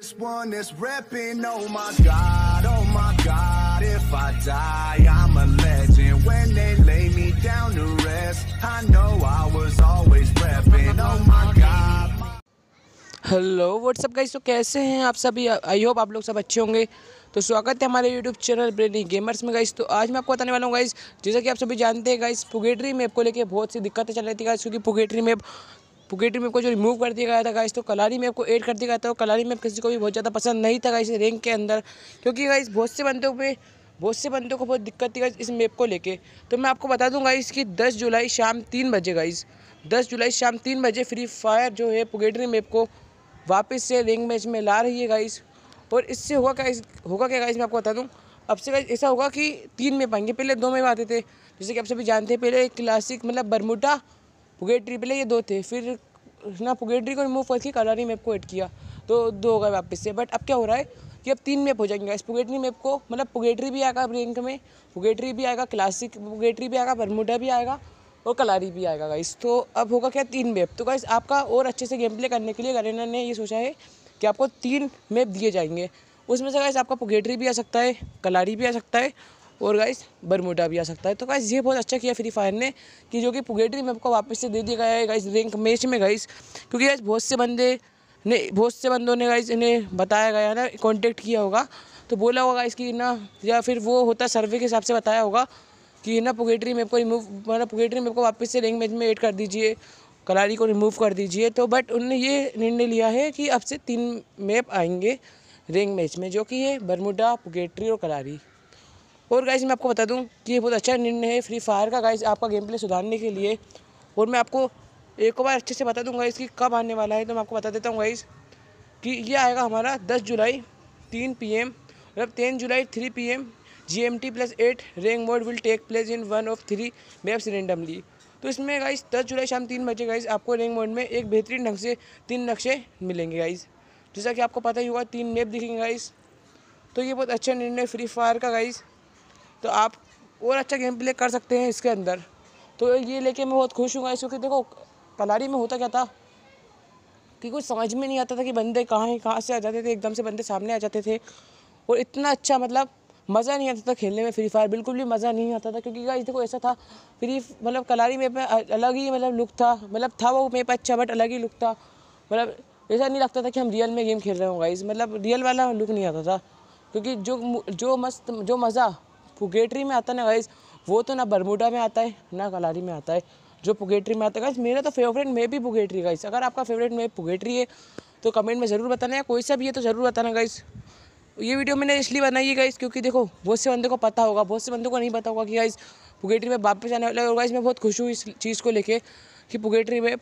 This one is repping, oh my god, oh my god. If I die, I'm a legend. When they lay me down to rest, I know I was always repping, oh my god. Hello what's up guys तो कैसे हैं आप सभी I hope आप लोग सब अच्छे होंगे तो स्वागत है हमारे यूट्यूब चैनल ब्रेनी गेमर्स में गाइस तो आज मैं आपको बताने वाला हूँ गाइस जैसा कि आप सभी जानते हैं गाइस पुगेटरी मैप को लेके बहुत सी दिक्कतें चल रही थी गाइस क्योंकि पुगेटरी मैप पुकेटी मैप को जो रिमूव कर दिया गया था गाइस तो कलारी मैप को ऐड कर दिया गया था और कलारी मैप किसी को भी बहुत ज़्यादा पसंद नहीं था गाइस रैंक के अंदर क्योंकि गाइस बहुत से बंदों पर बहुत से बंदों को बहुत दिक्कत थी गाइस इस मैप को लेके तो मैं आपको बता दूँगा इसकी दस जुलाई शाम तीन बजे गाइस दस जुलाई शाम तीन बजे फ्री फायर जो है पुगेटरी मैप को वापस से रिंग मैच में ला रही है गाइस और इससे होगा क्या होगा क्या गाइस मैं आपको बता दूँ अब से गाइस ऐसा होगा कि तीन मैप आएंगे पहले दो मैप आते थे जैसे कि आप सभी जानते हैं पहले क्लासिक मतलब बरमुटा पुगेटरी पहले ये दो थे फिर ना पोगेट्री को रिमूव करके कलर ही मैप को ऐड किया तो दो हो गए वापस से बट अब क्या हो रहा है कि अब तीन मैप हो जाएंगे इस पोगेट्री मैप को मतलब पोगेट्री भी आएगा रैंक में पोगेट्री भी आएगा क्लासिक पोगेट्री भी आएगा बरमुडा भी आएगा और कलारी भी आएगा गाइस तो अब होगा क्या तीन मैप तो गाइस आपका और अच्छे से गेम प्ले करने के लिए गरेना ने ये सोचा है कि आपको तीन मैप दिए जाएंगे उसमें से गाइस आपका पोगेट्री भी आ सकता है कलारी भी आ सकता है और गाइस बरमुडा भी आ सकता है तो गाइस ये बहुत अच्छा किया फ्री फायर ने कि जो कि पुगेटरी मैप को वापस से दे दिया गया है गाइस रैंक मैच में गाइस क्योंकि गाइस बहुत से बंदे ने बहुत से बंदों ने गाइस इन्हें बताया गया ना कॉन्टेक्ट किया होगा तो बोला होगा गाइस कि ना या फिर वो होता सर्वे के हिसाब से बताया होगा कि ना पुगेटरी मैप को रिमूव मतलब पुगेटरी मैप को वापस से रैंक मैच में एड कर दीजिए कलारी को रिमूव कर दीजिए तो बट उनने ये निर्णय लिया है कि अब से तीन मैप आएंगे रिंग मैच में जो कि है बरमुडा पुगेटरी और कलारी और गाइज मैं आपको बता दूँ कि ये बहुत अच्छा निर्णय है फ्री फायर का गाइज आपका गेम प्ले सुधारने के लिए और मैं आपको एक बार अच्छे से बता दूँगा इसकी कब आने वाला है तो मैं आपको बता देता हूँ गाइज कि ये आएगा हमारा दस जुलाई तीन पी एम मतलब ten July three P M G M T plus eight rank mode will take place in one of three maps randomly तो इसमें गाइज दस जुलाई शाम तीन बजे गाइज आपको रेंग मोड में एक बेहतरीन ढंग से तीन नक्शे मिलेंगे गाइज जैसा कि आपको पता ही होगा तीन मैप दिखेंगे गाइज तो ये बहुत अच्छा निर्णय फ्री फायर का गाइज़ तो आप और अच्छा गेम प्ले कर सकते हैं इसके अंदर तो ये लेके मैं बहुत खुश हूँ क्योंकि देखो कलारी में होता क्या था कि कुछ समझ में नहीं आता था कि बंदे कहाँ हैं कहाँ से आ जाते थे एकदम से बंदे सामने आ जाते थे और इतना अच्छा मतलब मज़ा नहीं आता था खेलने में फ्री फायर बिल्कुल भी मज़ा नहीं आता था क्योंकि गाइस देखो ऐसा था फ्री मतलब कलारी में अलग ही मतलब लुक था मतलब था वो मैप अच्छा बट अलग ही लुक था मतलब ऐसा नहीं लगता था कि हम रियल में गेम खेल रहे हो गाइस मतलब रियल वाला लुक नहीं आता था क्योंकि जो जो मस्त जो मज़ा पुगेटरी में आता ना गाइज़ वो तो ना बरमूडा में आता है ना कलारी तो में आता है जो पुगेटरी में आता है गाइज़ मेरा तो फेवरेट मे भी पुगेटरी गाइस अगर आपका फेवरेट मे पुगेटरी है तो कमेंट में ज़रूर बताना या कोई सा भी है तो ज़रूर बताना गाइस ये वीडियो मैंने इसलिए बनाई है गाइस क्योंकि देखो बहुत से बंदे को पता होगा बहुत से बंदों को नहीं पता होगा कि गाइस पुगेटरी में वापस आने वाला है और गाइस मैं बहुत खुश हूँ इस चीज़ को लेके कि पुगेटरी में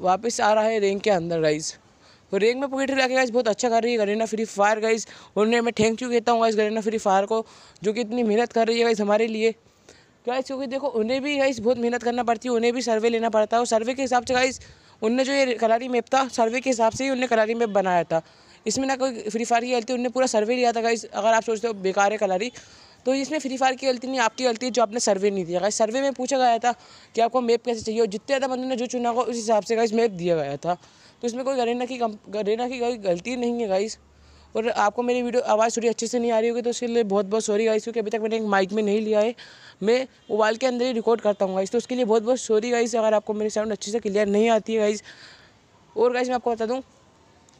वापस आ रहा है रैंक के अंदर गाइज़ और रेंग में पॉकेट हिला के गाइस बहुत अच्छा कर रही है गरीना फ्री फायर गाइस उन्हें मैं थैंक यू कहता हूँ गाइस गरीना फ्री फायर को जो कि इतनी मेहनत कर रही है गाइस हमारे लिए गाइस क्योंकि देखो उन्हें भी गाइस बहुत मेहनत करना पड़ती है उन्हें भी सर्वे लेना पड़ता है और सर्वे के हिसाब से गाइस उनने जो ये कलारी मैप था सर्वे के हिसाब से ही उन्हें कलारी मैप बनाया था इसमें ना कोई फ्री फायर की गलती उनने पूरा सर्वे लिया था गाइस अगर आप सोचते हो बेकार है कलारी तो इसमें फ्री फायर की गलती नहीं आपकी गलती है जो आपने सर्वे नहीं दिया गाइस सर्वे में पूछा गया था कि आपको मैप कैसे चाहिए और जितने ज़्यादा बंदों ने जो चुना होगा उस हिसाब से गाइस मैप दिया गया था तो इसमें कोई गरेना की गरेना की कोई गलती नहीं है गाइस और आपको मेरी वीडियो आवाज़ थोड़ी अच्छे से नहीं आ रही होगी तो इसके लिए बहुत बहुत सॉरी गाइस क्योंकि अभी तक मैंने एक माइक में नहीं लिया है मैं मोबाइल के अंदर ही रिकॉर्ड करता हूँ गाइस तो उसके लिए बहुत बहुत सॉरी गाइस अगर आपको मेरी साउंड अच्छे से क्लियर नहीं आती है गाइस और गाइस मैं आपको बता दूँ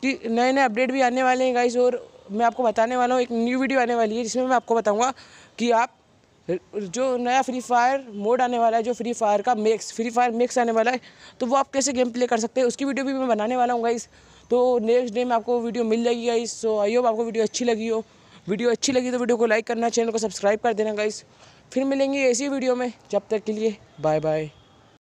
कि नए नए अपडेट भी आने वाले हैं गाइस और मैं आपको बताने वाला हूँ एक न्यू वीडियो आने वाली है जिसमें मैं आपको बताऊँगा कि आप जो नया फ्री फायर मोड आने वाला है जो फ्री फायर का मेक्स फ्री फायर मेक्स आने वाला है तो वो आप कैसे गेम प्ले कर सकते हैं उसकी वीडियो भी मैं बनाने वाला हूँ गाइस तो नेक्स्ट डे में आपको वीडियो मिल जाएगी गाइस सो आई होप आपको वीडियो अच्छी लगी हो वीडियो अच्छी लगी तो वीडियो को लाइक करना चैनल को सब्सक्राइब कर देना गाइस फिर मिलेंगे ऐसी वीडियो में जब तक के लिए बाय बाय